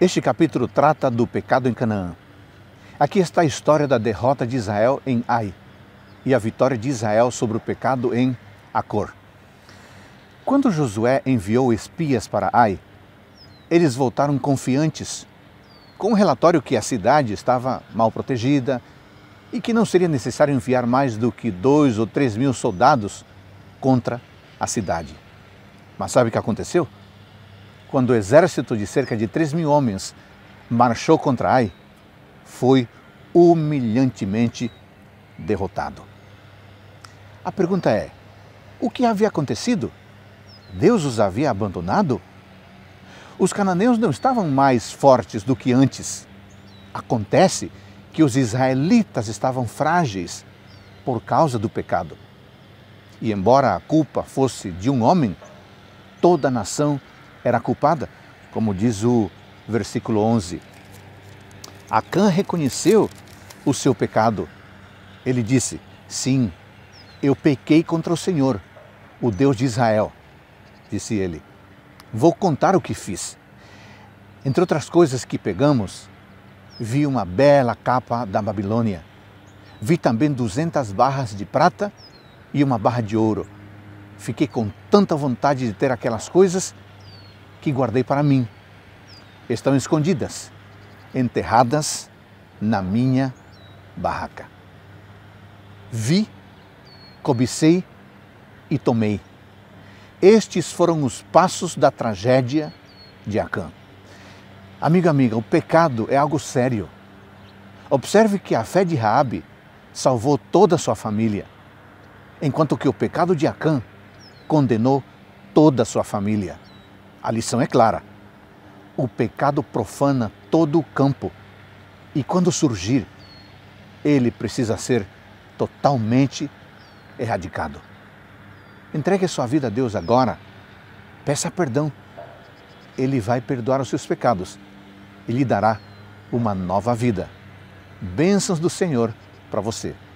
Este capítulo trata do pecado em Canaã. Aqui está a história da derrota de Israel em Ai e a vitória de Israel sobre o pecado em Acor. Quando Josué enviou espias para Ai, eles voltaram confiantes, com o um relatório que a cidade estava mal protegida e que não seria necessário enviar mais do que dois ou três mil soldados contra a cidade. Mas sabe o que aconteceu? quando o exército de cerca de 3 mil homens marchou contra Ai, foi humilhantemente derrotado. A pergunta é: o que havia acontecido? Deus os havia abandonado? Os cananeus não estavam mais fortes do que antes. Acontece que os israelitas estavam frágeis por causa do pecado. E embora a culpa fosse de um homem, toda a nação era culpada, como diz o versículo 11. Acã reconheceu o seu pecado. Ele disse: Sim, eu pequei contra o Senhor, o Deus de Israel. Disse ele: Vou contar o que fiz. Entre outras coisas que pegamos, vi uma bela capa da Babilônia. Vi também 200 barras de prata e uma barra de ouro. Fiquei com tanta vontade de ter aquelas coisas que guardei para mim. Estão escondidas, enterradas na minha barraca. Vi, cobicei e tomei. Estes foram os passos da tragédia de Acã. Amigo, amiga, o pecado é algo sério. Observe que a fé de Raabe salvou toda a sua família, enquanto que o pecado de Acã condenou toda a sua família. A lição é clara. O pecado profana todo o campo e quando surgir, ele precisa ser totalmente erradicado. Entregue sua vida a Deus agora. Peça perdão. Ele vai perdoar os seus pecados e lhe dará uma nova vida. Bênçãos do Senhor para você.